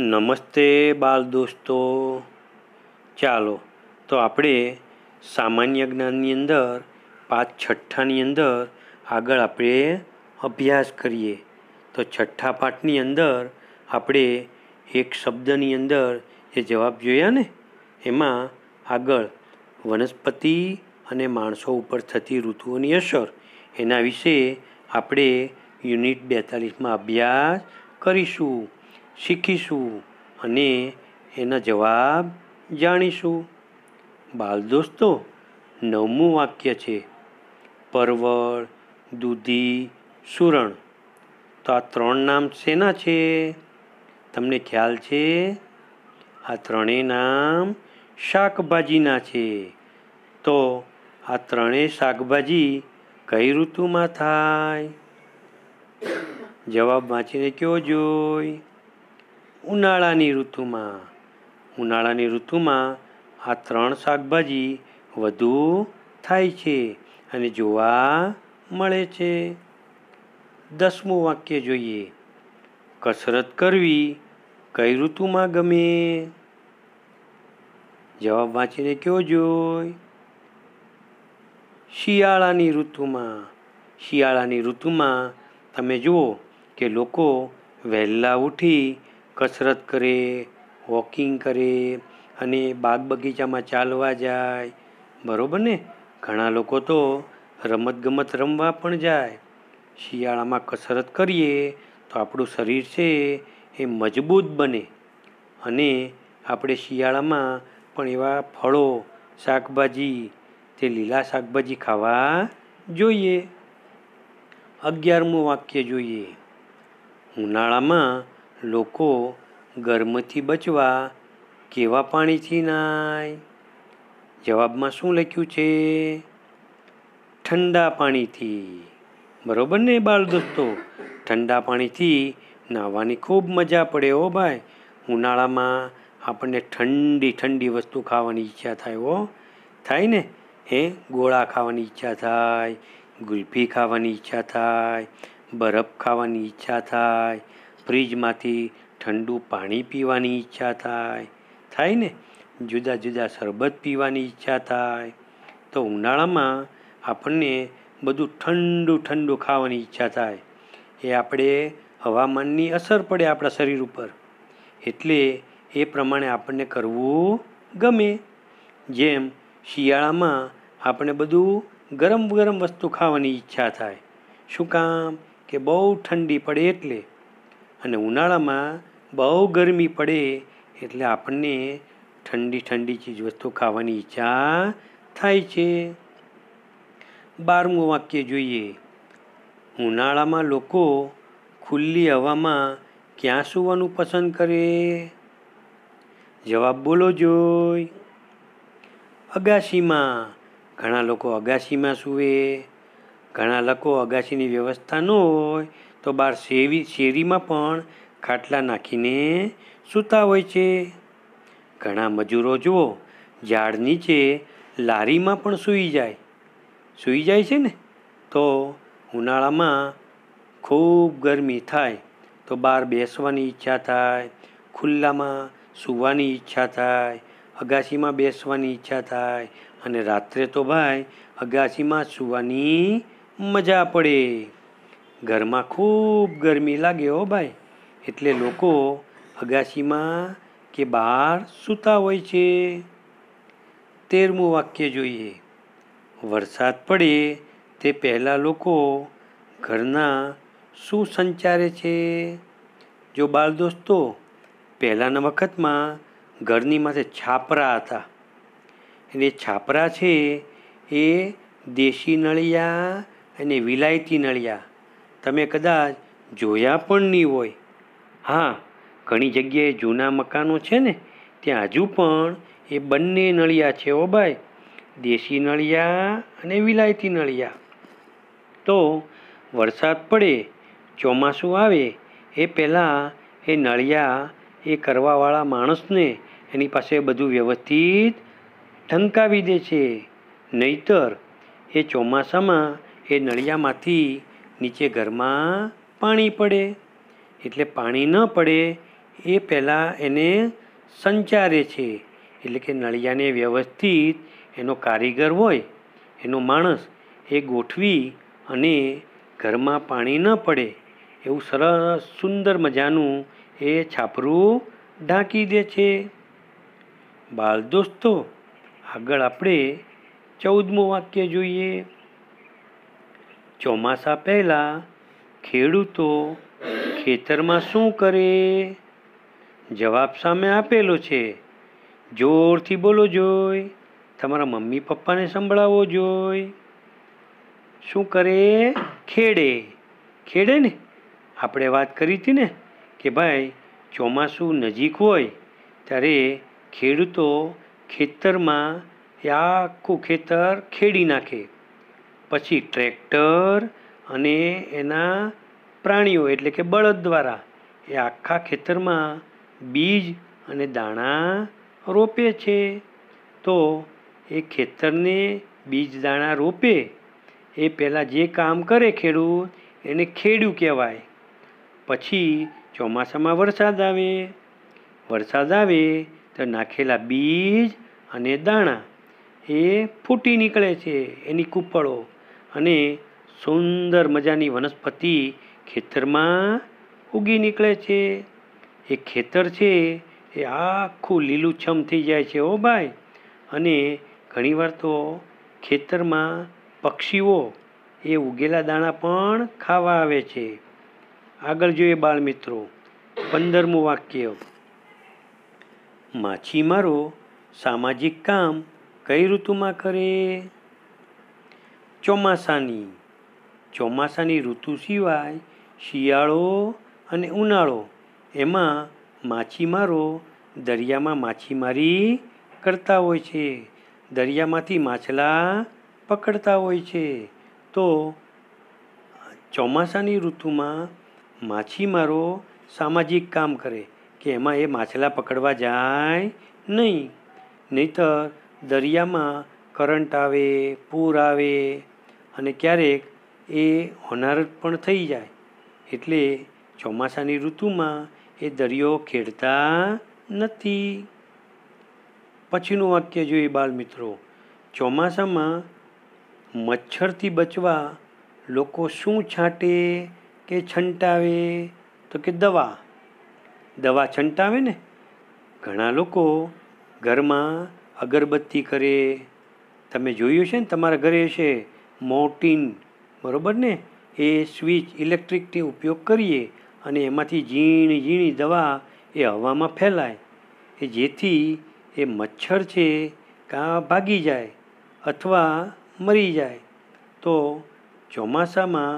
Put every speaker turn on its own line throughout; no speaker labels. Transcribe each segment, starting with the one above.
નમસ્તે બાલ દોસ્તો ચાલો તો આપણે સામાન્ય જ્ઞાનની અંદર પાંચ છઠ્ઠાની અંદર આગળ આપણે અભ્યાસ કરીએ તો છઠ્ઠા પાઠની અંદર આપણે એક શબ્દની અંદર એ જવાબ જોયા ને એમાં આગળ વનસ્પતિ અને માણસો ઉપર થતી ઋતુઓની અસર એના વિશે આપણે યુનિટ બેતાલીસમાં અભ્યાસ કરીશું શીખીશું અને એના જવાબ જાણીશું બાલ દોસ્તો નવમું વાક્ય છે પરવળ દૂધી સુરણ તો આ ત્રણ નામ શેના છે તમને ખ્યાલ છે આ ત્રણેય નામ શાકભાજીના છે તો આ ત્રણેય શાકભાજી કઈ ઋતુમાં થાય જવાબ વાંચીને કયો જોઈ ઉનાળાની ઋતુમાં ઉનાળાની ઋતુમાં આ ત્રણ શાકભાજી વધુ થાય છે અને જોવા મળે છે દસમું વાક્ય જોઈએ કસરત કરવી કઈ ઋતુમાં ગમે જવાબ વાંચીને કયો જોઈ શિયાળાની ઋતુમાં શિયાળાની ઋતુમાં તમે જુઓ કે લોકો વહેલા ઉઠી કસરત કરે વોકિંગ કરે અને બાગ બગીચામાં ચાલવા જાય બરાબર ને ઘણા લોકો તો રમતગમત રમવા પણ જાય શિયાળામાં કસરત કરીએ તો આપણું શરીર છે એ મજબૂત બને અને આપણે શિયાળામાં પણ એવા ફળો શાકભાજી તે લીલા શાકભાજી ખાવા જોઈએ અગિયારમું વાક્ય જોઈએ ઉનાળામાં લોકો ગરમથી બચવા કેવા પાણીથી નાય જવાબમાં શું લખ્યું છે ઠંડા પાણીથી બરોબર ને બાળ દોસ્તો ઠંડા પાણીથી નાહવાની ખૂબ મજા પડે હો ભાઈ ઉનાળામાં આપણને ઠંડી ઠંડી વસ્તુ ખાવાની ઈચ્છા થાય હો થાય ને એ ગોળા ખાવાની ઈચ્છા થાય ગુલ્ફી ખાવાની ઈચ્છા થાય બરફ ખાવાની ઈચ્છા થાય ફ્રીજમાંથી ઠંડુ પાણી પીવાની ઈચ્છા થાય થાય ને જુદા જુદા શરબત પીવાની ઈચ્છા થાય તો ઉનાળામાં આપણને બધું ઠંડુ ઠંડુ ખાવાની ઈચ્છા થાય એ આપણે હવામાનની અસર પડે આપણા શરીર ઉપર એટલે એ પ્રમાણે આપણને કરવું ગમે જેમ શિયાળામાં આપણે બધું ગરમ ગરમ વસ્તુ ખાવાની ઈચ્છા થાય શું કામ કે બહુ ઠંડી પડે એટલે અને ઉનાળામાં બહુ ગરમી પડે એટલે આપણને ઠંડી ઠંડી ચીજ વસ્તુ ખાવાની ઈચ્છા થાય છે બારમું વાક્ય જોઈએ ઉનાળામાં લોકો ખુલ્લી હવામાં ક્યાં સૂવાનું પસંદ કરે જવાબ બોલો જોઈ અગાશીમાં ઘણા લોકો અગાશીમાં સૂવે ઘણા લોકો અગાશીની વ્યવસ્થા ન હોય તો બાર શેરી શેરીમાં પણ ખાટલા નાખીને સૂતા હોય છે ઘણા મજૂરો જુઓ ઝાડ નીચે લારીમાં પણ સૂઈ જાય સૂઈ જાય છે ને તો ઉનાળામાં ખૂબ ગરમી થાય તો બહાર બેસવાની ઈચ્છા થાય ખુલ્લામાં સૂવાની ઈચ્છા થાય અગાશીમાં બેસવાની ઈચ્છા થાય અને રાત્રે તો ભાઈ અગાશીમાં સૂવાની મજા પડે ઘરમાં ખૂબ ગરમી લાગે હો ભાઈ એટલે લોકો અગાશીમાં કે બહાર સૂતા હોય છે તેરમું વાક્ય જોઈએ વરસાદ પડે તે પહેલાં લોકો ઘરના શું સંચારે છે જો બાળ દોસ્તો પહેલાંના વખતમાં ઘરની માથે છાપરા હતા એટલે છાપરા છે એ દેશી નળિયા અને વિલાયતી નળિયા તમે કદાચ જોયા પણ નહીં હોય હા ઘણી જગ્યાએ જૂના મકાનો છે ને ત્યાં હજુ પણ એ બંને નળિયા છે ઓ ભાઈ દેશી નળિયા અને વિલાયતી નળિયા તો વરસાદ પડે ચોમાસું આવે એ પહેલાં એ નળિયા એ કરવાવાળા માણસને એની પાસે બધું વ્યવસ્થિત ઢંકાવી દે છે નહીતર એ ચોમાસામાં એ નળિયામાંથી નીચે ઘરમાં પાણી પડે એટલે પાણી ન પડે એ પહેલાં એને સંચારે છે એટલે કે નળિયાને વ્યવસ્થિત એનો કારીગર હોય એનો માણસ એ ગોઠવી અને ઘરમાં પાણી ન પડે એવું સરસ સુંદર મજાનું એ છાપરું ઢાંકી દે છે બાલ દોસ્તો આગળ આપણે ચૌદમું વાક્ય જોઈએ ચોમાસા પહેલાં ખેડૂતો ખેતરમાં શું કરે જવાબ સામે આપેલો છે જોરથી બોલો જોઈ તમારા મમ્મી પપ્પાને સંભળાવો જોઈ શું કરે ખેડે ખેડે ને આપણે વાત કરી હતી ને કે ભાઈ ચોમાસું નજીક હોય ત્યારે ખેડૂતો ખેતરમાં એ આખું ખેતર ખેડી નાખે પછી ટ્રેક્ટર અને એના પ્રાણીઓ એટલે કે બળદ દ્વારા એ આખા ખેતરમાં બીજ અને દાણા રોપે છે તો એ ખેતરને બીજ દાણા રોપે એ પહેલાં જે કામ કરે ખેડૂત એને ખેડૂ કહેવાય પછી ચોમાસામાં વરસાદ આવે વરસાદ આવે તો નાખેલા બીજ અને દાણા એ ફૂટી નીકળે છે એની કૂપળો અને સુંદર મજાની વનસ્પતિ ખેતરમાં ઉગી નીકળે છે એ ખેતર છે એ આખું લીલુંછમ થઈ જાય છે ઓ ભાઈ અને ઘણીવાર તો ખેતરમાં પક્ષીઓ એ ઉગેલા દાણા પણ ખાવા આવે છે આગળ જોઈએ બાળમિત્રો પંદરમું વાક્ય માછીમારો સામાજિક કામ કઈ ઋતુમાં કરે ચોમાસાની ચોમાસાની ઋતુ સિવાય શિયાળો અને ઉનાળો એમાં માછીમારો દરિયામાં માછીમારી કરતા હોય છે દરિયામાંથી માછલા પકડતા હોય છે તો ચોમાસાની ઋતુમાં માછીમારો સામાજિક કામ કરે કે એમાં એ માછલા પકડવા જાય નહીં નહીતર દરિયામાં કરંટ આવે પૂર આવે અને ક્યારેક એ હોનાર પણ થઈ જાય એટલે ચોમાસાની ઋતુમાં એ દરિયો ખેડતા નથી પછીનું વાક્ય જોઈએ બાળમિત્રો ચોમાસામાં મચ્છરથી બચવા લોકો શું છાંટે કે છંટાવે તો કે દવા દવા છંટાવે ને ઘણા લોકો ઘરમાં અગરબત્તી કરે તમે જોયું છે ને તમારા ઘરે છે મોર્ટિન બરાબર ને એ સ્વિચ ઇલેક્ટ્રિકથી ઉપયોગ કરીએ અને એમાંથી ઝીણી ઝીણી દવા એ હવામાં ફેલાય એ જેથી એ મચ્છર છે કાં ભાગી જાય અથવા મરી જાય તો ચોમાસામાં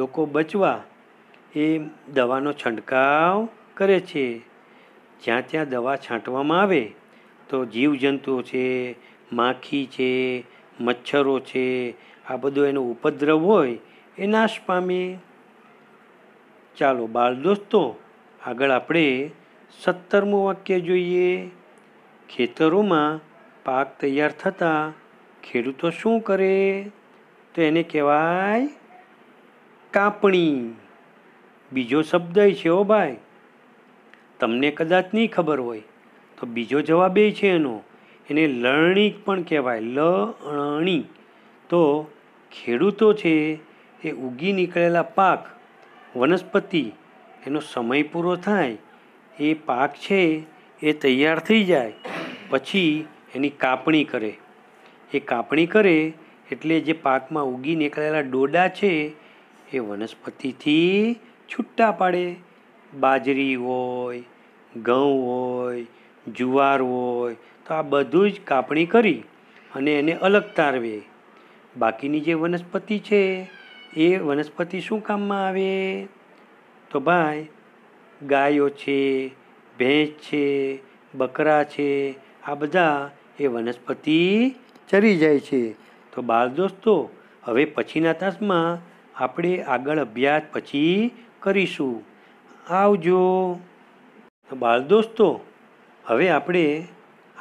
લોકો બચવા એ દવાનો છંટકાવ કરે છે જ્યાં ત્યાં દવા છાંટવામાં આવે તો જીવજંતુઓ છે માખી છે મચ્છરો છે આ બધો એનો ઉપદ્રવ હોય એ નાશ પામે ચાલો બાળ દોસ્તો આગળ આપણે સત્તરમું વાક્ય જોઈએ ખેતરોમાં પાક તૈયાર થતાં ખેડૂતો શું કરે તો એને કહેવાય કાપણી બીજો શબ્દ છે ઓ ભાઈ તમને કદાચ નહીં ખબર હોય તો બીજો જવાબ એ છે એનો એને લણણી પણ કહેવાય લણણી તો ખેડૂતો છે એ ઉગી નીકળેલા પાક વનસ્પતિ એનો સમય પૂરો થાય એ પાક છે એ તૈયાર થઈ જાય પછી એની કાપણી કરે એ કાપણી કરે એટલે જે પાકમાં ઉગી નીકળેલા ડોડા છે એ વનસ્પતિથી છૂટા પાડે બાજરી હોય ઘઉં હોય જુવાર હોય તો આ બધું જ કાપણી કરી અને એને અલગ તારવે બાકીની જે વનસ્પતિ છે એ વનસ્પતિ શું કામમાં આવે તો ભાઈ ગાયો છે ભેંસ છે બકરા છે આ બધા એ વનસ્પતિ ચરી જાય છે તો બાળ દોસ્તો હવે પછીના તાસમાં આપણે આગળ અભ્યાસ પછી કરીશું આવજો બાળ દોસ્તો હવે આપણે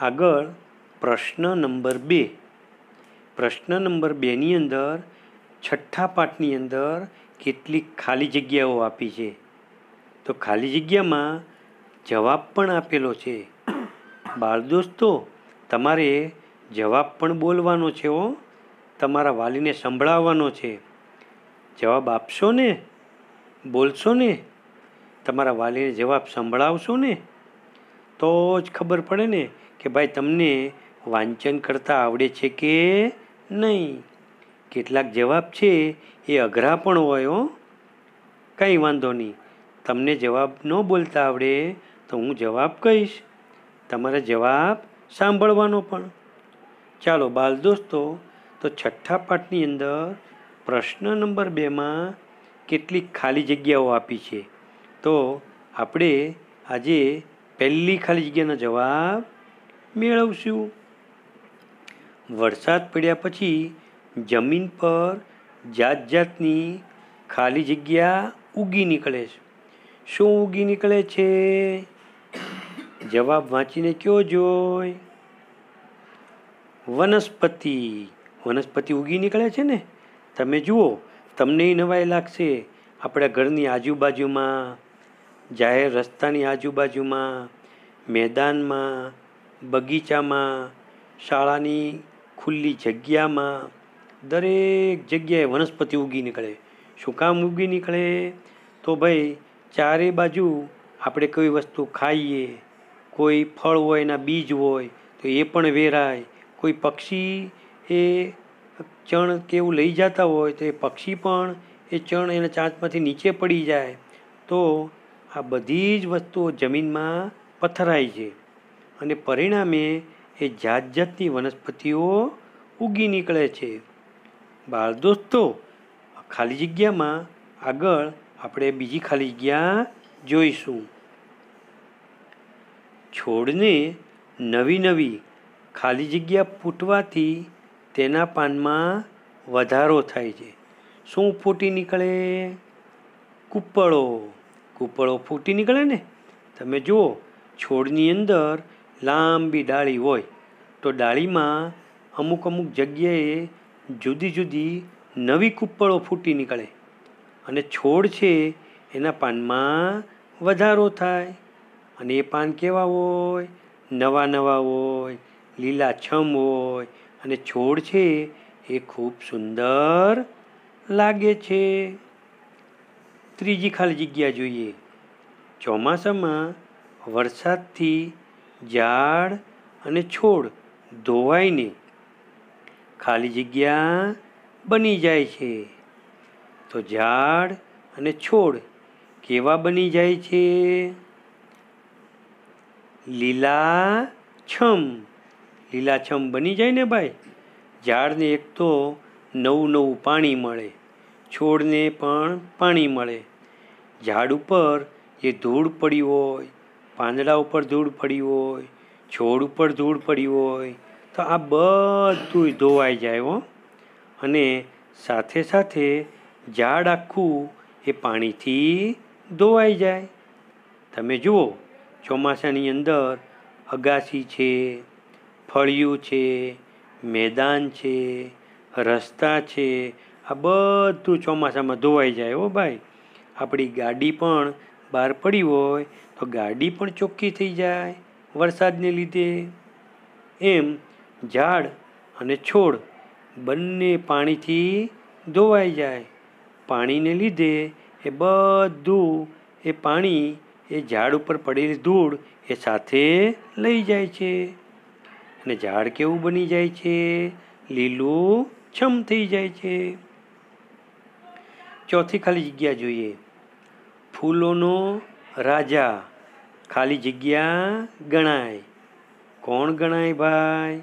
આગળ પ્રશ્ન નંબર બે પ્રશ્ન નંબર બેની અંદર છઠ્ઠા પાઠની અંદર કેટલીક ખાલી જગ્યાઓ આપી છે તો ખાલી જગ્યામાં જવાબ પણ આપેલો છે બાળ દોસ્તો તમારે જવાબ પણ બોલવાનો છે ઓ તમારા વાલીને સંભળાવવાનો છે જવાબ આપશો ને બોલશો ને તમારા વાલીને જવાબ સંભળાવશો ને તો જ ખબર પડે ને કે ભાઈ તમને વાંચન કરતાં આવડે છે કે નહીં કેટલાક જવાબ છે એ અઘરા પણ હોય હો કંઈ વાંધો નહીં તમને જવાબ ન બોલતા આવડે તો હું જવાબ કહીશ તમારા જવાબ સાંભળવાનો પણ ચાલો બાલ દોસ્તો તો છઠ્ઠા પાઠની અંદર પ્રશ્ન નંબર બેમાં કેટલીક ખાલી જગ્યાઓ આપી છે તો આપણે આજે પહેલી ખાલી જગ્યાનો જવાબ મેળવશું વરસાદ પડ્યા પછી જમીન પર જાત જાતની ખાલી જગ્યા ઉગી નીકળે છે શું ઉગી નીકળે છે જવાબ વાંચીને કયો જોય વનસ્પતિ વનસ્પતિ ઉગી નીકળે છે ને તમે જુઓ તમને નવાઈ લાગશે આપણા ઘરની આજુબાજુમાં જાહેર રસ્તાની આજુબાજુમાં મેદાનમાં બગીચામાં શાળાની ખુલ્લી જગ્યામાં દરેક જગ્યાએ વનસ્પતિ ઉગી નીકળે શું કામ ઉગી નીકળે તો ભાઈ ચારે બાજુ આપણે કોઈ વસ્તુ ખાઈએ કોઈ ફળ હોય એના બીજ હોય તો એ પણ વેરાય કોઈ પક્ષી એ ચણ કે એવું લઈ જતા હોય તો એ પક્ષી પણ એ ચણ એના ચાંચમાંથી નીચે પડી જાય તો આ બધી જ વસ્તુઓ જમીનમાં પથરાય છે અને પરિણામે એ જાત જાતની વનસ્પતિઓ ઉગી નીકળે છે બાળ દોસ્તો ખાલી જગ્યામાં આગળ આપણે બીજી ખાલી જગ્યા જોઈશું છોડને નવી નવી ખાલી જગ્યા ફૂટવાથી તેના પાનમાં વધારો થાય છે શું ફૂટી નીકળે કૂપળો કૂપળો ફૂટી નીકળે ને તમે જુઓ છોડની અંદર લાંબી ડાળી હોય તો ડાળીમાં અમુક અમુક જગ્યાએ જુદી જુદી નવી કૂપળો ફૂટી નીકળે અને છોડ છે એના પાનમાં વધારો થાય અને એ પાન કેવા હોય નવા નવા હોય લીલાછમ હોય અને છોડ છે એ ખૂબ સુંદર લાગે છે ત્રીજી ખાલી જગ્યા જોઈએ ચોમાસામાં વરસાદથી ઝાડ અને છોડ ધોવાઈને ખાલી જગ્યા બની જાય છે તો ઝાડ અને છોડ કેવા બની જાય છે લીલા છમ લીલાછમ બની જાય ને ભાઈ ઝાડને એક તો નવું નવું પાણી મળે છોડને પણ પાણી મળે ઝાડ ઉપર જે ધૂળ પડી હોય પાંદડા ઉપર ધૂળ પડી હોય છોડ ઉપર ધૂળ પડી હોય તો આ બધું ધોવાઈ જાય હો અને સાથે સાથે ઝાડ આખું એ પાણીથી ધોવાઈ જાય તમે જુઓ ચોમાસાની અંદર અગાસી છે ફળિયું છે મેદાન છે રસ્તા છે આ બધું ચોમાસામાં ધોવાઈ જાય હો ભાઈ આપણી ગાડી પણ બહાર પડી હોય તો ગાડી પણ ચોખ્ખી થઈ જાય વરસાદને લીધે એમ ઝાડ અને છોડ બંને પાણીથી ધોવાઈ જાય પાણીને લીધે એ બધું એ પાણી એ ઝાડ ઉપર પડેલી ધૂળ એ સાથે લઈ જાય છે અને ઝાડ કેવું બની જાય છે લીલું છમ થઈ જાય છે ચોથી ખાલી જગ્યા જોઈએ ફૂલોનો રાજા ખાલી જગ્યા ગણાય કોણ ગણાય ભાઈ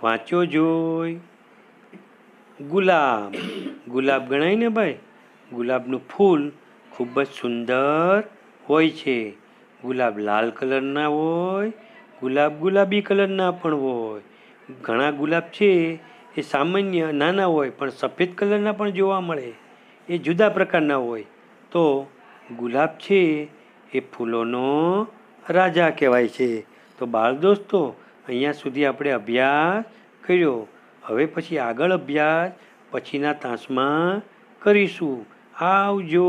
વાંચો જોઈ ગુલાબ ગુલાબ ગણાય ને ભાઈ ગુલાબનું ફૂલ ખૂબ જ સુંદર હોય છે ગુલાબ લાલ કલરના હોય ગુલાબ ગુલાબી કલરના પણ હોય ઘણા ગુલાબ છે એ સામાન્ય નાના હોય પણ સફેદ કલરના પણ જોવા મળે એ જુદા પ્રકારના હોય તો ગુલાબ છે એ ફૂલોનો રાજા કહેવાય છે તો બાળ દોસ્તો અહીંયા સુધી આપણે અભ્યાસ કર્યો હવે પછી આગળ અભ્યાસ પછીના તાસમાં કરીશું આવજો